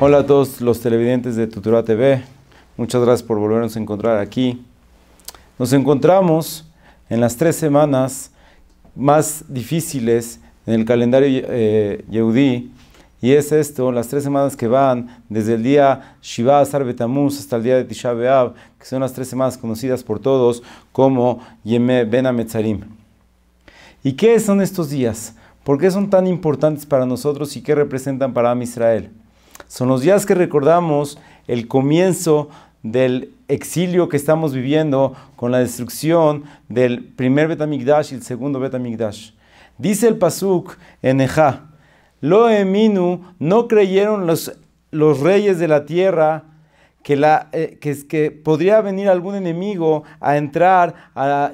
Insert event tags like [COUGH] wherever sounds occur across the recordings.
Hola a todos los televidentes de Tutura TV. Muchas gracias por volvernos a encontrar aquí. Nos encontramos en las tres semanas más difíciles en el calendario eh, Yehudí. Y es esto, las tres semanas que van desde el día Shiva Azar Betamuz hasta el día de Tisha B'Av, que son las tres semanas conocidas por todos como Yeme Ben Ametzarim. ¿Y qué son estos días? ¿Por qué son tan importantes para nosotros y qué representan para Am Israel? Son los días que recordamos el comienzo del exilio que estamos viviendo con la destrucción del primer Betamigdash y el segundo Betamigdash. Dice el Pasuk en Eja: Lo no creyeron los, los reyes de la tierra que, la, eh, que, podría venir algún enemigo a entrar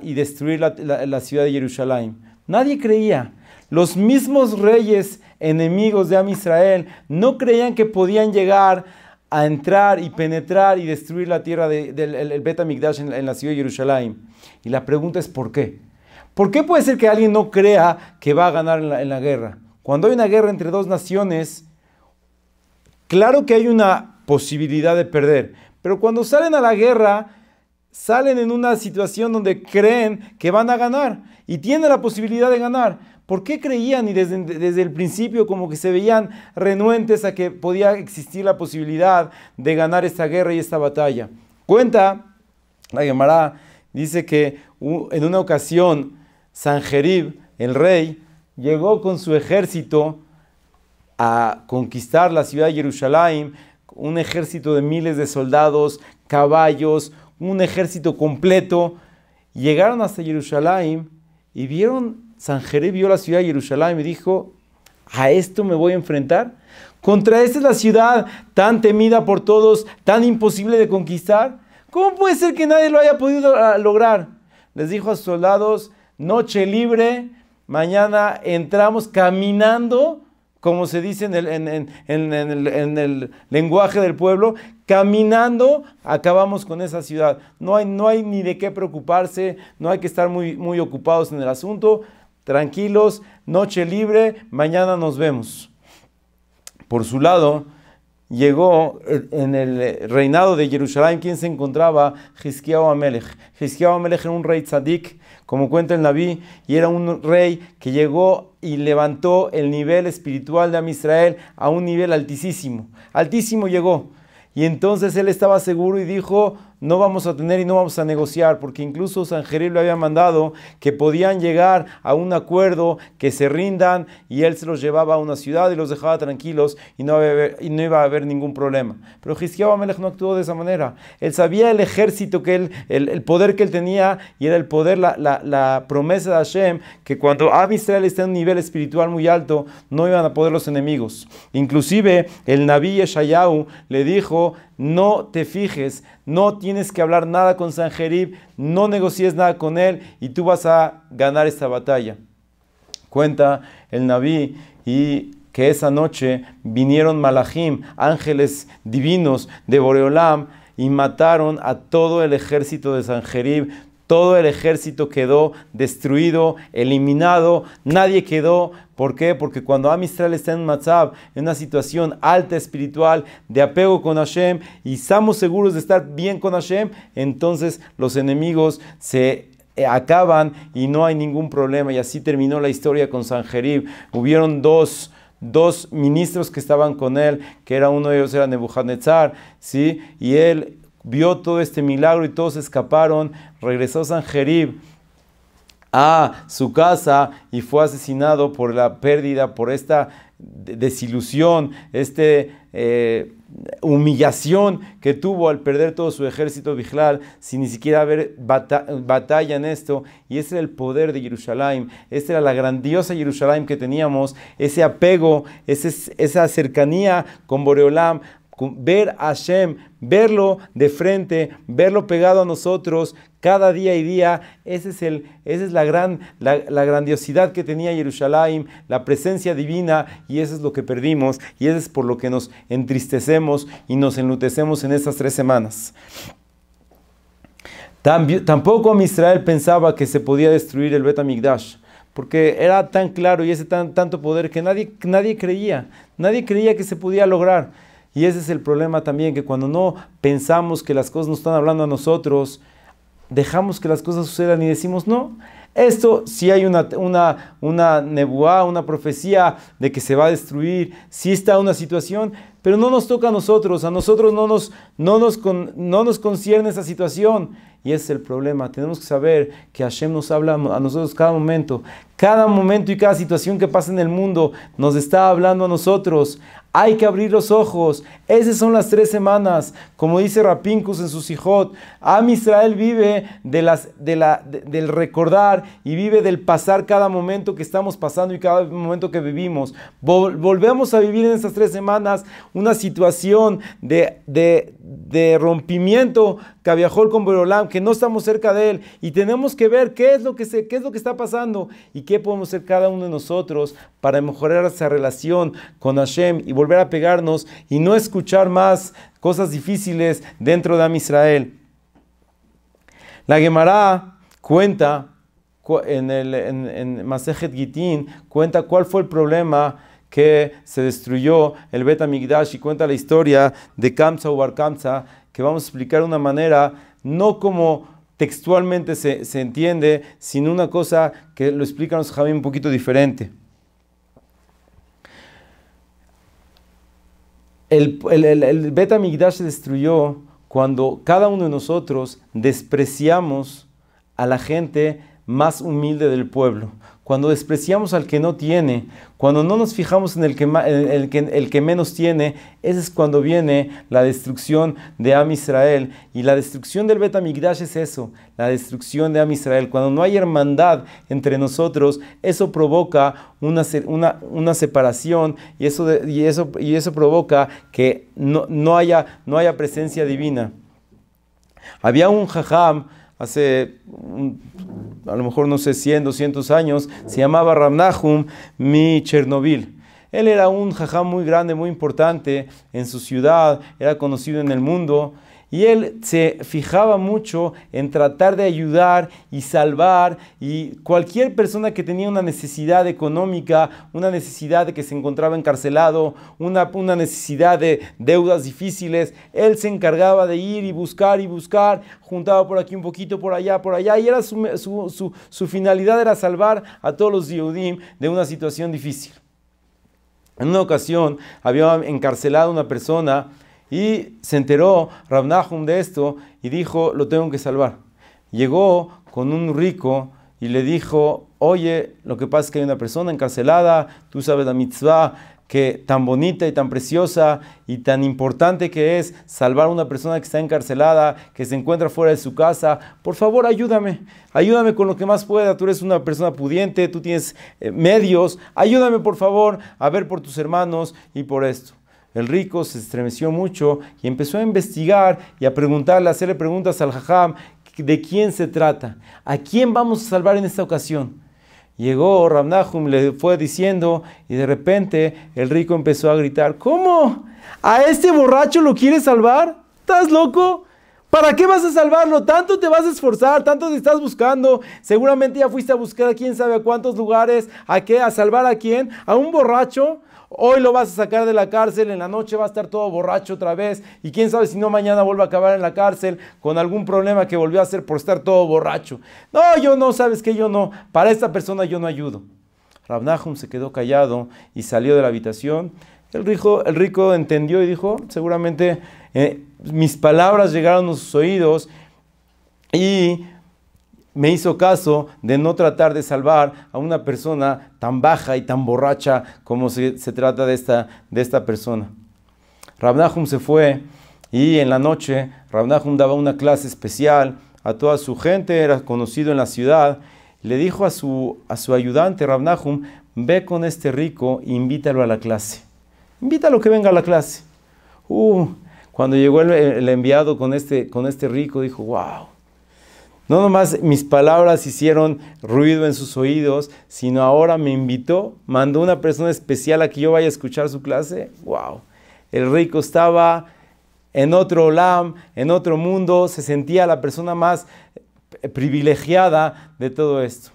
y destruir la, la ciudad de Jerusalén. Nadie creía. Los mismos reyes enemigos de Am Israel, no creían que podían llegar a entrar y penetrar y destruir la tierra del de, Bet en, la ciudad de Jerusalén. Y la pregunta es ¿por qué? ¿Por qué puede ser que alguien no crea que va a ganar en la guerra? Cuando hay una guerra entre dos naciones, claro que hay una posibilidad de perder, pero cuando salen a la guerra salen en una situación donde creen que van a ganar y tienen la posibilidad de ganar. ¿Por qué creían y desde, el principio como que se veían renuentes a que podía existir la posibilidad de ganar esta guerra y esta batalla? Cuenta la Gemara, dice que en una ocasión Sanjerib, el rey, llegó con su ejército a conquistar la ciudad de Jerusalén, un ejército de miles de soldados, caballos, un ejército completo. Llegaron hasta Jerusalén y vieron, San Jeré vio la ciudad de Jerusalén y dijo, ¿a esto me voy a enfrentar? Contra esta es la ciudad tan temida por todos, tan imposible de conquistar. ¿Cómo puede ser que nadie lo haya podido ah, lograr? Les dijo a sus soldados, noche libre, mañana entramos caminando, como se dice en el lenguaje del pueblo, Caminando acabamos con esa ciudad. No hay, no hay ni de qué preocuparse, no hay que estar muy, muy ocupados en el asunto. Tranquilos, noche libre, mañana nos vemos. Por su lado, llegó en el reinado de Jerusalén quien se encontraba o Amelech. o Amelech era un rey tzadik, como cuenta el Naví, y era un rey que llegó y levantó el nivel espiritual de Amisrael a un nivel altísimo. Altísimo llegó. Y entonces él estaba seguro y dijo, no vamos a tener y no vamos a negociar, porque incluso San Jerib le había mandado que podían llegar a un acuerdo, que se rindan, y él se los llevaba a una ciudad y los dejaba tranquilos y no, iba a haber ningún problema. Pero Hizkiah Amelech no actuó de esa manera. Él sabía el ejército que él, el, poder que él tenía, y era el poder, la, promesa de Hashem, que cuando Abisrael esté en un nivel espiritual muy alto, no iban a poder los enemigos. Inclusive el Naví Yeshayahu le dijo, no te fijes, no tienes que hablar nada con Sanjerib, no negocies nada con él y tú vas a ganar esta batalla. Cuenta el Naví y que esa noche vinieron Malachim, ángeles divinos de Boreolam, y mataron a todo el ejército de Sanjerib, todo el ejército quedó destruido, eliminado, nadie quedó. ¿Por qué? Porque cuando Amistral está en Matzab, en una situación alta espiritual, de apego con Hashem, y estamos seguros de estar bien con Hashem, entonces los enemigos se eh, acaban y no hay ningún problema. Y así terminó la historia con Sanjerib. Hubieron dos dos ministros que estaban con él, que era uno de ellos era Nebuchadnezzar, ¿sí? Y él vio todo este milagro y todos escaparon, regresó San Jerib a su casa y fue asesinado por la pérdida, por esta desilusión, esta eh, humillación que tuvo al perder todo su ejército Bijlal, sin ni siquiera haber batalla en esto. Y ese era el poder de Jerusalén, esa era la grandiosa Jerusalén que teníamos, ese apego, esa cercanía con Boreolam ver a Hashem, verlo de frente, verlo pegado a nosotros cada día y día. es el, esa es la, gran, la, grandiosidad que tenía Jerusalén, la presencia divina, y eso es lo que perdimos, y eso es por lo que nos entristecemos y nos enlutecemos en estas tres semanas. Tampoco a Israel pensaba que se podía destruir el Bet porque era tan claro y ese tan, tanto poder que nadie, nadie creía, nadie creía que se podía lograr. Y ese es el problema también, que cuando no pensamos que las cosas nos están hablando a nosotros, dejamos que las cosas sucedan y decimos no. Esto, si hay una, una, una nebuá, una profecía de que se va a destruir, si está una situación, pero no nos toca a nosotros, a nosotros no nos, no nos, nos concierne esa situación. Y ese es el problema. Tenemos que saber que Hashem nos habla a nosotros cada momento. Cada momento y cada situación que pasa en el mundo nos está hablando a nosotros. Hay que abrir los ojos. Esas son las tres semanas. Como dice Rapincus en su Sijot, Am Israel vive de las, de la, del recordar y vive del pasar cada momento que estamos pasando y cada momento que vivimos. volvemos a vivir en esas tres semanas una situación de, de, que rompimiento, viajó con Borolam, que no estamos cerca de él y tenemos que ver qué es, lo que es lo que está pasando y qué podemos hacer cada uno de nosotros para mejorar esa relación con Hashem y volver a pegarnos y no escuchar más cosas difíciles dentro de Am Israel. La Gemara cuenta en el en, en Masejet Gitín cuenta cuál fue el problema que se destruyó el Beta-Migdash y cuenta la historia de Kamsa o Bar Kamsa, que vamos a explicar de una manera no como textualmente se, entiende, sino una cosa que lo explican los un poquito diferente. El, beta el, se destruyó cuando cada uno de nosotros despreciamos a la gente más humilde del pueblo, cuando despreciamos al que no tiene, cuando no nos fijamos en el que, el que, menos tiene, ese es cuando viene la destrucción de Am Israel. Y la destrucción del Betamigdash es eso, la destrucción de Am Israel. Cuando no hay hermandad entre nosotros, eso provoca una, una, separación y eso, y, eso, y eso provoca que no, no, haya, no haya presencia divina. Había un jajam hace a lo mejor no sé, 100, 200 años, se llamaba Ramnahum mi Chernobyl. Él era un jajá muy grande, muy importante en su ciudad, era conocido en el mundo y él se fijaba mucho en tratar de ayudar y salvar y cualquier persona que tenía una necesidad económica, una necesidad de que se encontraba encarcelado, una, necesidad de deudas difíciles, él se encargaba de ir y buscar y buscar, juntaba por aquí un poquito, por allá, por allá, y era su, finalidad era salvar a todos los Yehudim de una situación difícil. En una ocasión había encarcelado a una persona y se enteró Ravnahum de esto y dijo, lo tengo que salvar. Llegó con un rico y le dijo, oye, lo que pasa es que hay una persona encarcelada, tú sabes la mitzvah, que tan bonita y tan preciosa y tan importante que es salvar a una persona que está encarcelada, que se encuentra fuera de su casa. Por favor, ayúdame, ayúdame con lo que más pueda. Tú eres una persona pudiente, tú tienes eh, medios. Ayúdame, por favor, a ver por tus hermanos y por esto. El rico se estremeció mucho y empezó a investigar y a preguntarle, a hacerle preguntas al jajam, ¿de quién se trata? ¿A quién vamos a salvar en esta ocasión? Llegó Ramnahum, le fue diciendo y de repente el rico empezó a gritar, ¿cómo? ¿A este borracho lo quieres salvar? ¿Estás loco? ¿Para qué vas a salvarlo? Tanto te vas a esforzar, tanto te estás buscando. Seguramente ya fuiste a buscar a quién sabe a cuántos lugares, a qué, a salvar a quién, a un borracho. Hoy lo vas a sacar de la cárcel, en la noche va a estar todo borracho otra vez y quién sabe si no mañana vuelve a acabar en la cárcel con algún problema que volvió a hacer por estar todo borracho. No, yo no, sabes que yo no, para esta persona yo no ayudo. Rabnahum se quedó callado y salió de la habitación. El rico, el rico entendió y dijo, seguramente eh, mis palabras llegaron a sus oídos y me hizo caso de no tratar de salvar a una persona tan baja y tan borracha como se, trata de esta, de esta persona. Rabnahum se fue y en la noche Rabnahum daba una clase especial a toda su gente, era conocido en la ciudad. Le dijo a su, ayudante Rabnahum, ve con este rico e invítalo a la clase. Invítalo que venga a la clase. Uh, cuando llegó el, enviado con este, con este rico, dijo, wow, no nomás mis palabras hicieron ruido en sus oídos, sino ahora me invitó, mandó una persona especial a que yo vaya a escuchar su clase. ¡Wow! El rico estaba en otro Olam, en otro mundo, se sentía la persona más privilegiada de todo esto.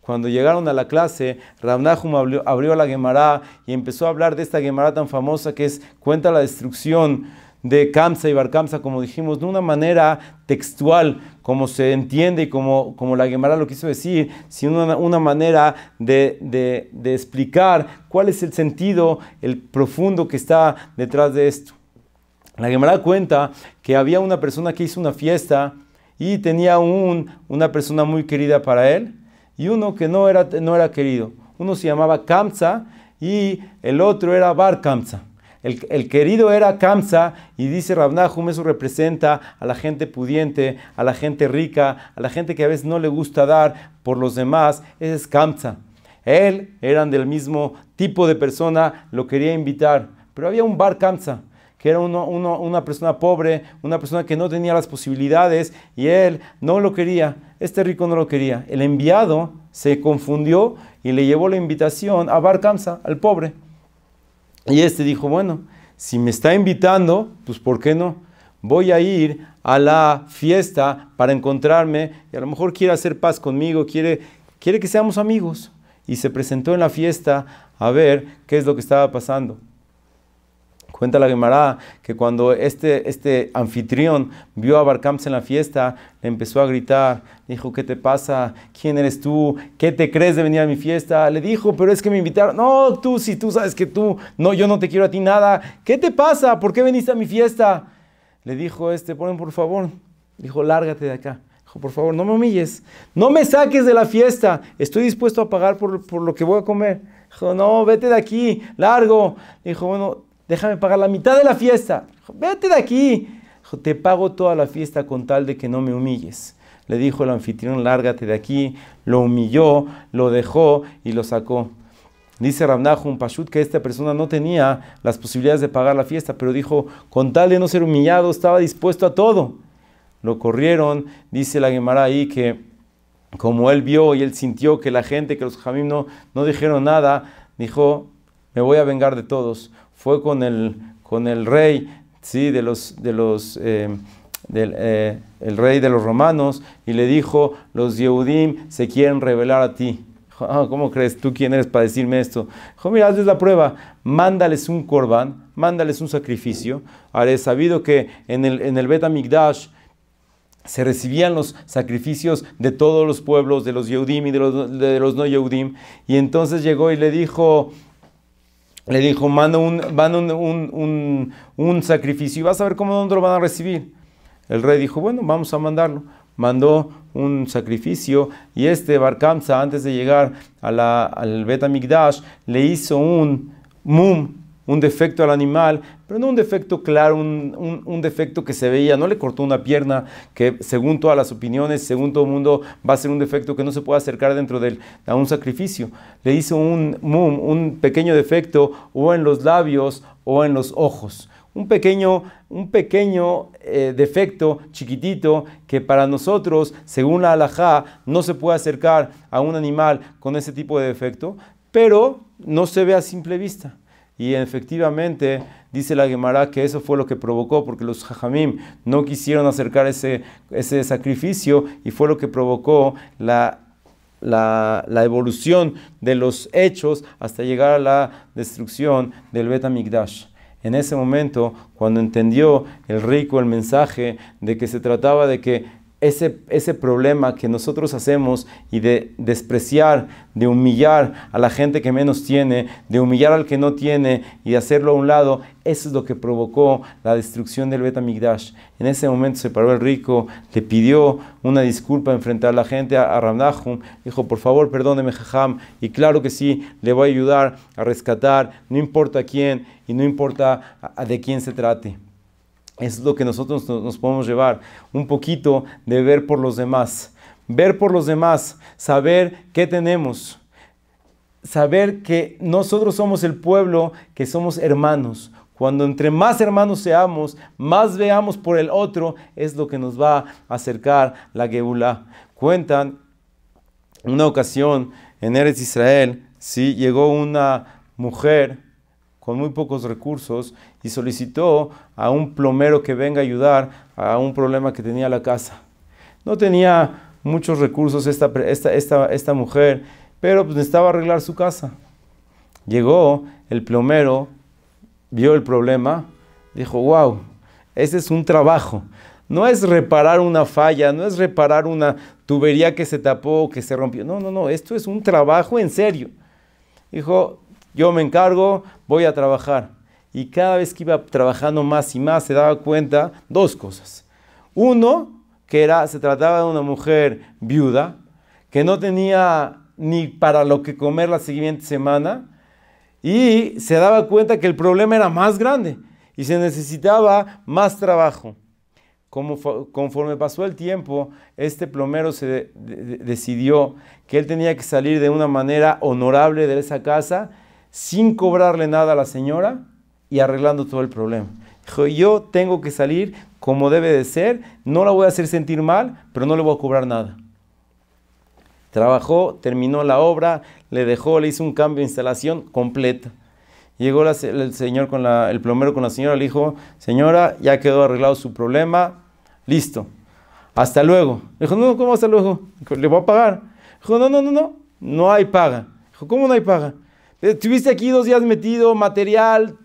Cuando llegaron a la clase, Ramnahum abrió, la Gemara y empezó a hablar de esta Gemara tan famosa que es cuenta la destrucción de Kamsa y Kamsa, como dijimos, de una manera textual, como se entiende y como, como la Gemara lo quiso decir, sino una, manera de, explicar cuál es el sentido, el profundo que está detrás de esto. La Gemara cuenta que había una persona que hizo una fiesta y tenía un, una persona muy querida para él y uno que no era, no era querido. Uno se llamaba Kamsa y el otro era Bar Kamsa. El, querido era Kamsa y dice Rabnahum, eso representa a la gente pudiente, a la gente rica, a la gente que a veces no le gusta dar por los demás, ese es Kamsa. Él eran del mismo tipo de persona, lo quería invitar, pero había un bar Kamsa que era una persona pobre, una persona que no tenía las posibilidades y él no lo quería, este rico no lo quería. El enviado se confundió y le llevó la invitación a Bar Kamsa, al pobre. Y este dijo, bueno, si me está invitando, pues ¿por qué no? Voy a ir a la fiesta para encontrarme y a lo mejor quiere hacer paz conmigo, quiere, quiere que seamos amigos. Y se presentó en la fiesta a ver qué es lo que estaba pasando. Cuenta la Gemara que cuando este, este anfitrión vio a Barcamps en la fiesta, le empezó a gritar, dijo, ¿qué te pasa? ¿Quién eres tú? ¿Qué te crees de venir a mi fiesta? Le dijo, pero es que me invitaron. No, tú, si tú sabes que tú, no, yo no te quiero a ti nada. ¿Qué te pasa? ¿Por qué viniste a mi fiesta? Le dijo este, ponen por favor. Dijo, lárgate de acá Dijo, por favor, no me humilles, no me saques de la fiesta, estoy dispuesto a pagar por, por, lo que voy a comer. Dijo, no, vete de aquí, largo. Dijo, bueno, déjame pagar la mitad de la fiesta. Vete de aquí. te pago toda la fiesta con tal de que no me humilles. Le dijo el anfitrión, lárgate de aquí. Lo humilló, lo dejó y lo sacó. Dice un Pashut que esta persona no tenía las posibilidades de pagar la fiesta, pero dijo, con tal de no ser humillado, estaba dispuesto a todo. Lo corrieron, dice la Gemara ahí que como él vio y él sintió que la gente, que los jamim no, no dijeron nada, dijo, me voy a vengar de todos fue con el, con el rey, ¿sí? De los, de los, eh, del, eh, rey de los romanos y le dijo, los Yehudim se quieren revelar a ti. [LAUGHS] Ah, ¿Cómo crees tú quién eres para decirme esto? Dijo, mira, hazles la prueba, mándales un corbán, mándales un sacrificio. Haré sabido que en el, en el se recibían los sacrificios de todos los pueblos, de los Yehudim y de los, de los no Yehudim. Y entonces llegó y le dijo, le dijo, manda un, un, sacrificio y vas a ver cómo dónde lo van a recibir. El rey dijo, bueno, vamos a mandarlo. Mandó un sacrificio y este Barkamsa, antes de llegar a la, al Betamigdash, le hizo un mum, un defecto al animal, pero no un defecto claro, un, defecto que se veía, no le cortó una pierna, que según todas las opiniones, según todo el mundo, va a ser un defecto que no se puede acercar dentro de a un sacrificio. Le hizo un pequeño defecto o en los labios o en los ojos. Un pequeño, un pequeño eh, defecto chiquitito que para nosotros, según la alajá, no se puede acercar a un animal con ese tipo de defecto, pero no se ve a simple vista. Y efectivamente dice la Gemara que eso fue lo que provocó, porque los jajamim no quisieron acercar ese, ese sacrificio y fue lo que provocó la la, evolución de los hechos hasta llegar a la destrucción del Betamigdash. En ese momento, cuando entendió el rico el mensaje de que se trataba de que ese, problema que nosotros hacemos y de despreciar, de humillar a la gente que menos tiene, de humillar al que no tiene y de hacerlo a un lado, eso es lo que provocó la destrucción del Betamigdash. En ese momento se paró el rico, le pidió una disculpa enfrentar a la gente, a, a dijo, por favor, perdóneme, Jajam, y claro que sí, le voy a ayudar a rescatar, no importa quién y no importa de quién se trate es lo que nosotros nos podemos llevar, un poquito de ver por los demás, ver por los demás, saber qué tenemos, saber que nosotros somos el pueblo, que somos hermanos. Cuando entre más hermanos seamos, más veamos por el otro, es lo que nos va a acercar la Geulah. Cuentan una ocasión en Eres Israel, llegó una mujer con muy pocos recursos y solicitó a un plomero que venga a ayudar a un problema que tenía la casa. No tenía muchos recursos esta, esta, esta, mujer, pero pues necesitaba arreglar su casa. Llegó el plomero, vio el problema, dijo, wow, ese es un trabajo. No es reparar una falla, no es reparar una tubería que se tapó, o que se rompió. No, no, no, esto es un trabajo en serio. Dijo, yo me encargo, voy a trabajar. Y cada vez que iba trabajando más y más, se daba cuenta dos cosas. Uno, que era, se trataba de una mujer viuda, que no tenía ni para lo que comer la siguiente semana, y se daba cuenta que el problema era más grande y se necesitaba más trabajo. Como, conforme pasó el tiempo, este plomero se decidió que él tenía que salir de una manera honorable de esa casa sin cobrarle nada a la señora y arreglando todo el problema. Dijo, yo tengo que salir como debe de ser, no la voy a hacer sentir mal, pero no le voy a cobrar nada. Trabajó, terminó la obra, le dejó, le hizo un cambio de instalación completa. Llegó el señor con la, el plomero con la señora, le dijo, señora, ya quedó arreglado su problema, listo. Hasta luego. Le dijo, no, ¿cómo hasta luego? Le voy a pagar. Dijo, no, no, no, no, no hay paga. Dijo, ¿cómo no hay paga? Eh, estuviste aquí dos días metido, material,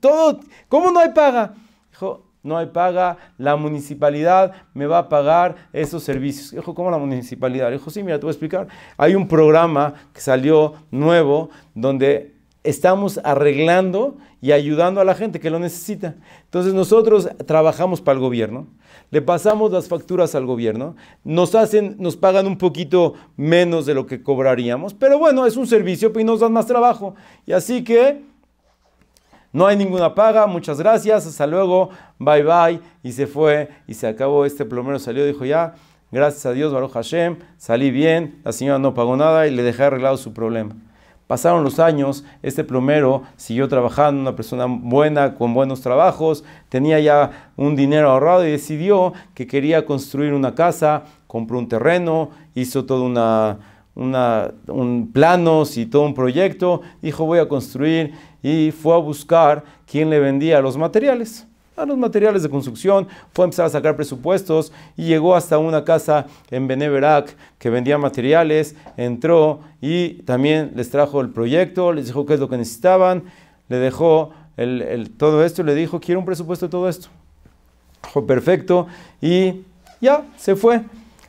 todo. ¿Cómo no hay paga? Dijo, no hay paga, la municipalidad me va a pagar esos servicios. Dijo, ¿cómo la municipalidad? Dijo, sí, mira, te voy a explicar. Hay un programa que salió nuevo donde estamos arreglando y ayudando a la gente que lo necesita. Entonces nosotros trabajamos para el gobierno, le pasamos las facturas al gobierno, nos hacen, nos pagan un poquito menos de lo que cobraríamos, pero bueno, es un servicio y nos dan más trabajo. Y así que no hay ninguna paga, muchas gracias, hasta luego, bye bye, y se fue y se acabó este plomero salió, dijo ya, gracias a Dios, Baruch Hashem, salí bien, la señora no pagó nada y le dejé arreglado su problema. Pasaron los años, este plomero siguió trabajando, una persona buena, con buenos trabajos, tenía ya un dinero ahorrado y decidió que quería construir una casa, compró un terreno, hizo todo un planos y todo un proyecto, dijo voy a construir y fue a buscar quién le vendía los materiales a los materiales de construcción, fue a empezar a sacar presupuestos y llegó hasta una casa en Beneverac que vendía materiales, entró y también les trajo el proyecto, les dijo qué es lo que necesitaban, le dejó todo esto y le dijo, quiero un presupuesto de todo esto. Dijo, perfecto, y ya, se fue.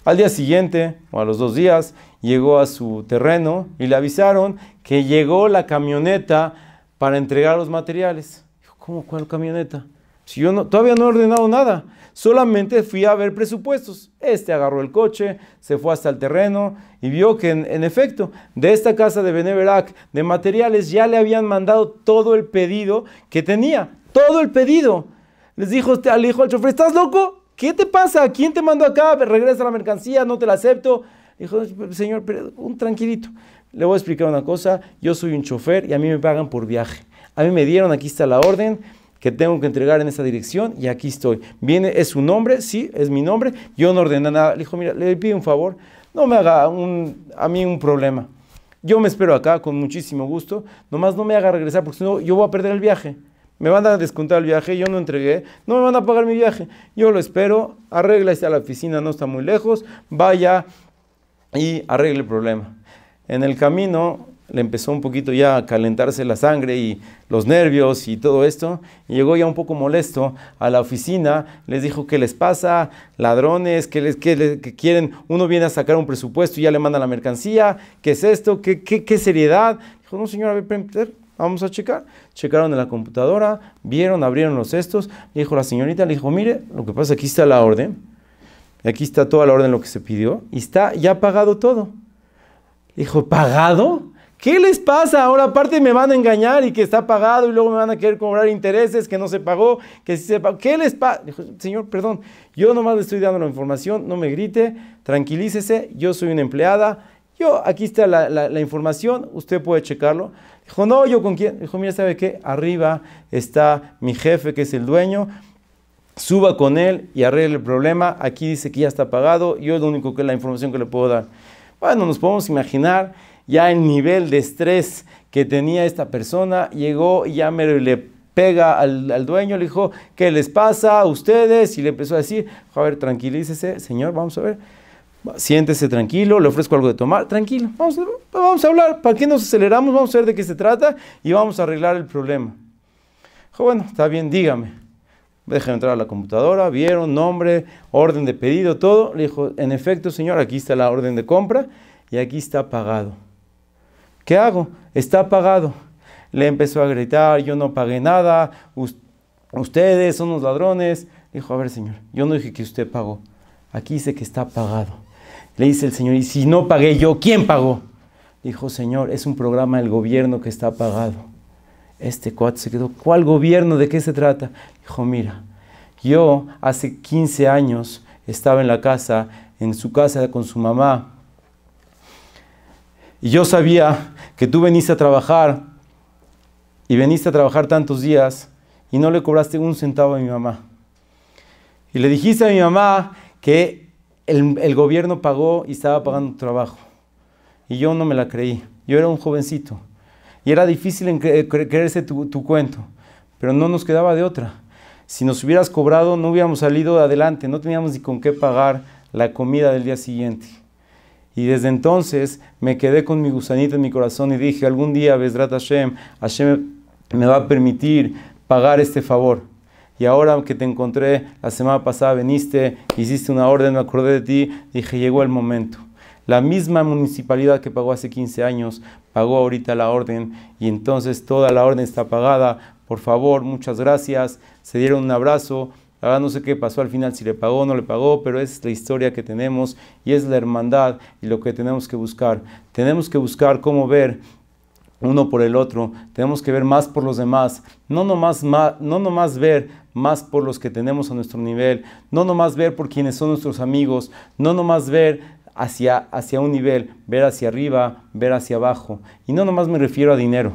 Al día siguiente, o a los dos días, llegó a su terreno y le avisaron que llegó la camioneta para entregar los materiales. Dijo, ¿cómo cuál camioneta? Si yo no, todavía no he ordenado nada. Solamente fui a ver presupuestos. Este agarró el coche, se fue hasta el terreno y vio que, en, efecto, de esta casa de Beneverac, de materiales, ya le habían mandado todo el pedido que tenía. Todo el pedido. Les dijo al este, hijo al chofer: ¿Estás loco? ¿Qué te pasa? ¿Quién te mandó acá? Regresa la mercancía, no te la acepto. Dijo, señor, un tranquilito. Le voy a explicar una cosa. Yo soy un chofer y a mí me pagan por viaje. A mí me dieron, aquí está la orden que tengo que entregar en esa dirección y aquí estoy. Viene, es su nombre, sí, es mi nombre, yo no ordené nada. Le dijo, mira, le pido un favor, no me haga un, a mí un problema. Yo me espero acá con muchísimo gusto, nomás no me haga regresar porque si no yo voy a perder el viaje. Me van a descontar el viaje, yo no entregué, no me van a pagar mi viaje. Yo lo espero, arregla a la oficina, no está muy lejos, vaya y arregle el problema. En el camino le empezó un poquito ya a calentarse la sangre y los nervios y todo esto, llegó ya un poco molesto a la oficina, les dijo ¿qué les pasa, ladrones, ¿qué les, quieren, uno viene a sacar un presupuesto y ya le manda la mercancía, ¿qué es esto? ¿Qué, qué, seriedad? Dijo, no señora, vamos a checar. Checaron en la computadora, vieron, abrieron los cestos, le dijo la señorita, le dijo, mire, lo que pasa, aquí está la orden, aquí está toda la orden lo que se pidió, y está ya pagado todo. Le dijo, ¿pagado? ¿Qué les pasa? Ahora aparte me van a engañar y que está pagado y luego me van a querer cobrar intereses que no se pagó, que sí se pagó. ¿Qué les pasa? Dijo, señor, perdón, yo nomás le estoy dando la información, no me grite, tranquilícese, yo soy una empleada, yo, aquí está la, información, usted puede checarlo. Dijo, no, yo con quién. Dijo, mira, ¿sabe qué? Arriba está mi jefe, que es el dueño suba con él y arregle el problema. Aquí dice que ya está pagado. Yo es lo único que la información que le puedo dar. Bueno, nos podemos imaginar ya el nivel de estrés que tenía esta persona. Llegó y ya me le pega al, dueño, le dijo, ¿qué les pasa a ustedes? Y le empezó a decir, a ver, tranquilícese, señor, vamos a ver. Siéntese tranquilo, le ofrezco algo de tomar, tranquilo, vamos, vamos a hablar, ¿para qué nos aceleramos? Vamos a ver de qué se trata y vamos a arreglar el problema. bueno, está bien, dígame de entrar a la computadora, vieron nombre, orden de pedido, todo. Le dijo, en efecto, señor, aquí está la orden de compra y aquí está pagado. ¿Qué hago? Está pagado. Le empezó a gritar, yo no pagué nada, ustedes son los ladrones. Le dijo, a ver, señor, yo no dije que usted pagó. Aquí dice que está pagado. Le dice el señor, y si no pagué yo, ¿quién pagó? dijo, señor, es un programa del gobierno que está pagado. Este cuate se quedó. ¿Cuál gobierno? ¿De qué se trata? Dijo, mira, yo hace 15 años estaba en la casa, en su casa con su mamá, y yo sabía que tú veniste a trabajar y veniste a trabajar tantos días y no le cobraste un centavo a mi mamá. Y le dijiste a mi mamá que el, gobierno pagó y estaba pagando tu trabajo. Y yo no me la creí. Yo era un jovencito. Y era difícil creerse tu cuento. Pero no nos quedaba de otra. Si nos hubieras cobrado, no hubiéramos salido adelante, no teníamos ni con qué pagar la comida del día siguiente. Y desde entonces me quedé con mi gusanito en mi corazón y dije, algún día, Besrat Hashem, Hashem me va a permitir pagar este favor. Y ahora que te encontré la semana pasada, viniste, hiciste una orden, me acordé de ti, dije, llegó el momento. La misma municipalidad que pagó hace 15 años, pagó ahorita la orden y entonces toda la orden está pagada por favor, muchas gracias, se dieron un abrazo. Ahora no sé qué pasó al final, si le pagó o no le pagó, pero es la historia que tenemos y es la hermandad y lo que tenemos que buscar. Tenemos que buscar cómo ver uno por el otro, tenemos que ver más por los demás, no nomás, no nomás ver más por los que tenemos a nuestro nivel, no nomás ver por quienes son nuestros amigos, no nomás ver hacia, hacia un nivel, ver hacia arriba, ver hacia abajo. Y no nomás me refiero a dinero,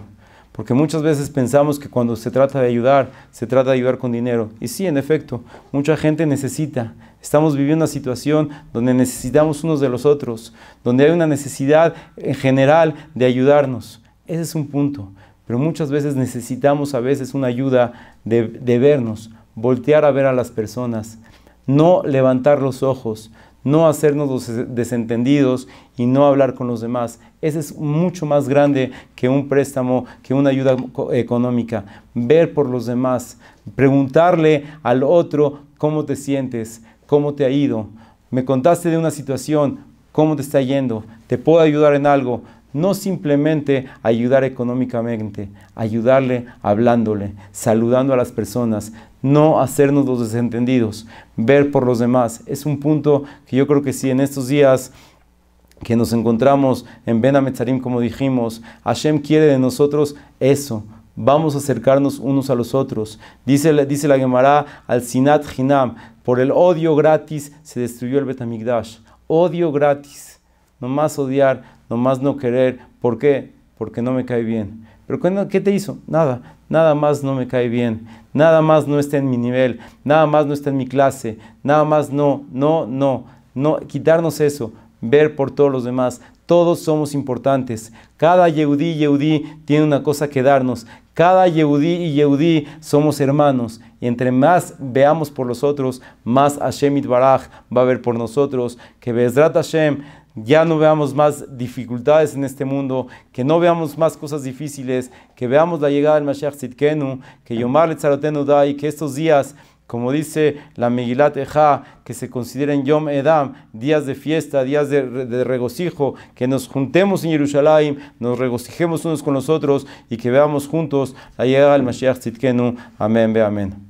porque muchas veces pensamos que cuando se trata de ayudar, se trata de ayudar con dinero. Y sí, en efecto, mucha gente necesita. Estamos viviendo una situación donde necesitamos unos de los otros, donde hay una necesidad en general de ayudarnos. Ese es un punto. Pero muchas veces necesitamos a veces una ayuda de, de vernos, voltear a ver a las personas, no levantar los ojos, no hacernos desentendidos y no hablar con los demás. Ese es mucho más grande que un préstamo, que una ayuda eh, económica. Ver por los demás, preguntarle al otro cómo te sientes, cómo te ha ido. Me contaste de una situación, cómo te está yendo, te puedo ayudar en algo no simplemente ayudar económicamente, ayudarle hablándole, saludando a las personas, no hacernos los desentendidos, ver por los demás. Es un punto que yo creo que si en estos días que nos encontramos en Ben Ametzarim, como dijimos, Hashem quiere de nosotros eso, vamos a acercarnos unos a los otros. Dice, dice la Gemara al Sinat Jinam, por el odio gratis se destruyó el Betamigdash. Odio gratis, nomás odiar más no querer. ¿Por qué? Porque no me cae bien. ¿Pero qué te hizo? Nada, nada más no me cae bien, nada más no está en mi nivel, nada más no está en mi clase, nada más no, no, no, no, quitarnos eso, ver por todos los demás. Todos somos importantes. Cada Yehudí y Yehudí tiene una cosa que darnos. Cada Yehudí y Yehudí somos hermanos. Y entre más veamos por los otros, más Hashem Itbaraj va a ver por nosotros. Que Bezrat Hashem ya no veamos más dificultades en este mundo, que no veamos más cosas difíciles, que veamos la llegada del Mashiach Zitkenu, que Yomar Letzarotenu da y que estos días, como dice la Megilat Eja, que se consideren Yom Edam, días de fiesta, días de, regocijo, que nos juntemos en Jerusalén, nos regocijemos unos con los otros y que veamos juntos la llegada del Mashiach Tzidkenu. Amén, ve amén.